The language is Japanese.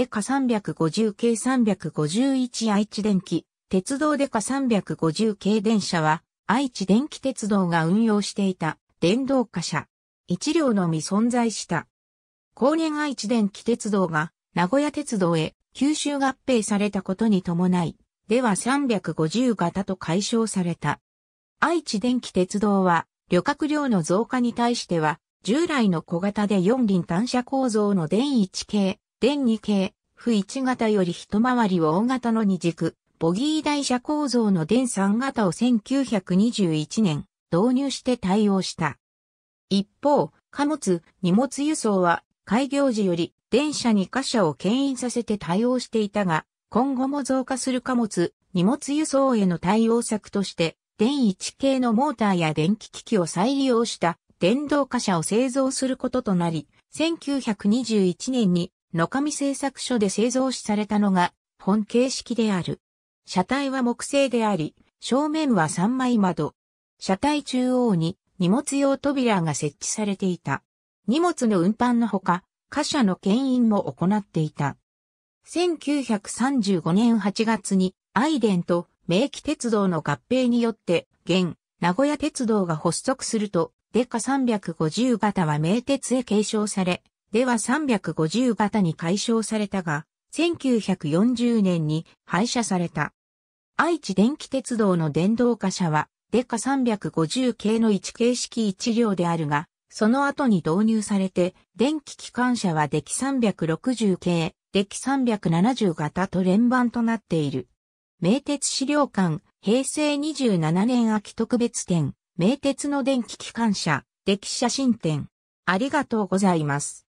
デカ350系351愛知電気、鉄道デカ350系電車は、愛知電気鉄道が運用していた電動貨車。一両のみ存在した。後年愛知電気鉄道が名古屋鉄道へ吸収合併されたことに伴い、では350型と解消された。愛知電気鉄道は旅客量の増加に対しては従来の小型で4輪単車構造の電1系電2系、負1型より一回りを大型の二軸、ボギー台車構造の電3型を1921年導入して対応した。一方、貨物、荷物輸送は開業時より電車2貨車を牽引させて対応していたが、今後も増加する貨物、荷物輸送への対応策として、電1系のモーターや電気機器を再利用した電動貨車を製造することとなり、1921年に野上製作所で製造しされたのが本形式である。車体は木製であり、正面は三枚窓。車体中央に荷物用扉が設置されていた。荷物の運搬のほか、貨車の牽引も行っていた。1935年8月に、アイデンと名機鉄道の合併によって、現、名古屋鉄道が発足すると、デカ350型は名鉄へ継承され、では350型に解消されたが、1940年に廃車された。愛知電気鉄道の電動化車は、デカ350系の1形式1両であるが、その後に導入されて、電気機関車はデキ360系、デキ370型と連番となっている。名鉄資料館、平成27年秋特別展、名鉄の電気機関車、デキ写真展。ありがとうございます。